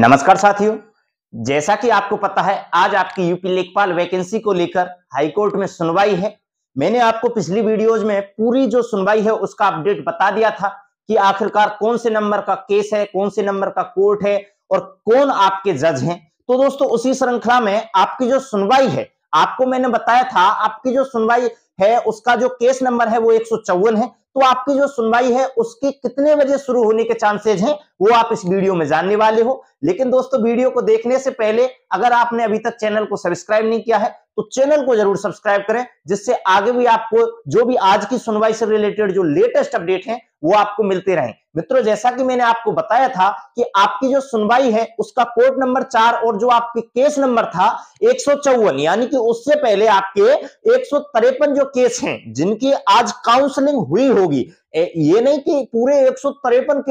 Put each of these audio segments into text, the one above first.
नमस्कार साथियों जैसा कि आपको पता है आज आपकी यूपी लेखपाल वैकेंसी को लेकर हाईकोर्ट में सुनवाई है मैंने आपको पिछली वीडियोज में पूरी जो सुनवाई है उसका अपडेट बता दिया था कि आखिरकार कौन से नंबर का केस है कौन से नंबर का कोर्ट है और कौन आपके जज हैं तो दोस्तों उसी श्रृंखला में आपकी जो सुनवाई है आपको मैंने बताया था आपकी जो सुनवाई है उसका जो केस नंबर है वो एक है तो आपकी जो सुनवाई है उसकी कितने बजे शुरू होने के चांसेज हैं वो आप इस वीडियो में जानने वाले हो लेकिन दोस्तों वीडियो को देखने से पहले अगर आपने अभी तक चैनल को सब्सक्राइब नहीं किया है तो चैनल को जरूर सब्सक्राइब करें जिससे आगे भी आपको जो भी आज की सुनवाई से रिलेटेड जो लेटेस्ट अपडेट है वो आपको मिलते रहे मित्रों जैसा कि मैंने आपको बताया था कि आपकी जो सुनवाई है उसका कोर्ट नंबर चार और जो आपके केस नंबर था एक यानी कि उससे पहले आपके एक जो केस हैं जिनकी आज काउंसलिंग हुई होगी ये नहीं कि पूरे एक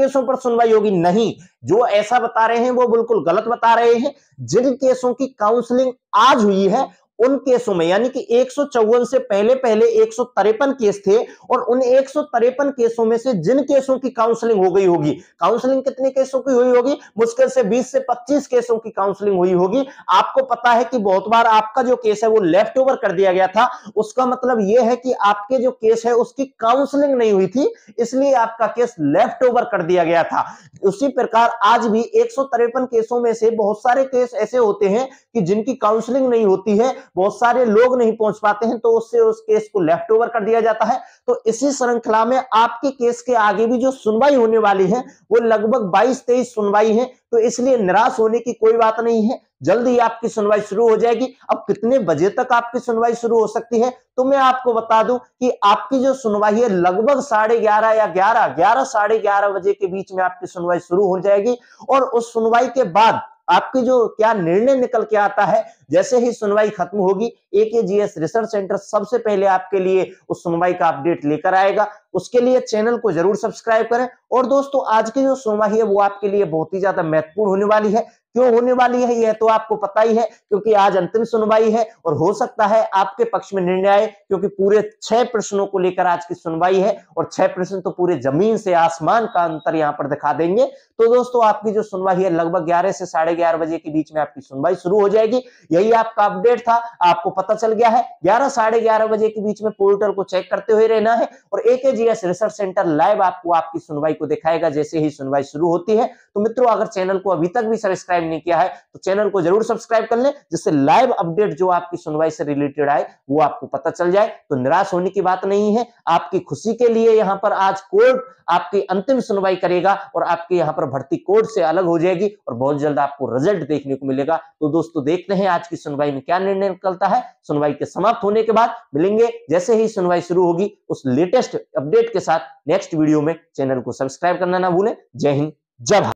केसों पर सुनवाई होगी नहीं जो ऐसा बता रहे हैं वो बिल्कुल गलत बता रहे हैं जिन केसों की काउंसलिंग आज हुई है उन केसों में यानी कि एक से पहले पहले एक केस थे और उन एक केसों में से जिन केसों की काउंसलिंग हो गई होगी काउंसलिंग कितने केसों की हुई होगी मुश्किल से 20 से 25 केसों की काउंसलिंग हुई होगी आपको पता है कि बहुत बार आपका जो केस है वो लेफ्ट ओवर कर दिया गया था उसका मतलब यह है कि आपके जो केस है उसकी काउंसलिंग नहीं हुई थी इसलिए आपका केस लेफ्ट ओवर कर दिया गया था उसी प्रकार आज भी एक केसों में से बहुत सारे केस ऐसे होते हैं कि जिनकी काउंसलिंग नहीं होती है बहुत सारे लोग नहीं पहुंच पाते हैं तो उससे उस केस को लेफ्ट ओवर कर दिया जाता है तो इसी श्रृंखला में आपके केस के आगे भी जो सुनवाई होने वाली है वो लगभग बाईस तेईस सुनवाई है तो इसलिए निराश होने की कोई बात नहीं है जल्द ही आपकी सुनवाई शुरू हो जाएगी अब कितने बजे तक आपकी सुनवाई शुरू हो सकती है तो मैं आपको बता दूं कि आपकी जो सुनवाई है लगभग साढ़े ग्यारह या ग्यारह ग्यारह साढ़े ग्यारह बजे के बीच में आपकी सुनवाई शुरू हो जाएगी और उस सुनवाई के बाद आपकी जो क्या निर्णय निकल के आता है जैसे ही सुनवाई खत्म होगी एकेजीएस रिसर्च सेंटर सबसे पहले आपके लिए उस सुनवाई का अपडेट लेकर आएगा उसके लिए चैनल को जरूर सब्सक्राइब करें और दोस्तों आज की जो सुनवाई है वो आपके लिए बहुत ही ज्यादा महत्वपूर्ण होने वाली है क्यों होने वाली है यह तो आपको पता ही है क्योंकि आज अंतिम सुनवाई है और हो सकता है आपके पक्ष में निर्णय आए क्योंकि पूरे छह प्रश्नों को लेकर आज की सुनवाई है और छह प्रश्न तो पूरे जमीन से आसमान का अंतर यहां पर दिखा देंगे तो दोस्तों आपकी जो सुनवाई है लगभग ग्यारह से साढ़े ग्यारह बजे के बीच में आपकी सुनवाई शुरू हो जाएगी यही आपका अपडेट था आपको पता चल गया है ग्यारह साढ़े ग्यारह बजे के बीच में पोर्टल को चेक करते हुए रहना है और A K G S research centre live आपको आपकी सुनवाई को दिखाएगा जैसे ही सुनवाई शुरू होती है तो मित्रों अगर चैनल को अभी तक भी सब्सक्राइब नहीं किया है तो चैनल को जरूर सब्सक्राइब कर ले जिससे लाइव अपडेट जो आपकी सुनवाई से रिलेटेड आए वो आपको पता चल जाए तो निराश होने की बात नहीं है आपकी खुशी के लिए यहाँ पर आज कोर्ट आपकी अंतिम सुनवाई करेगा और आपके यहाँ पर भर्ती कोर्ट से अलग हो जाएगी और बहुत जल्द आपको रिजल्ट देखने को मिलेगा तो दोस्तों देखते हैं आज की सुनवाई में क्या निर्णय निकलता है सुनवाई के समाप्त होने के बाद मिलेंगे जैसे ही सुनवाई शुरू होगी उस लेटेस्ट अपडेट के साथ नेक्स्ट वीडियो में चैनल को सब्सक्राइब करना ना भूलें जय हिंद जय भारत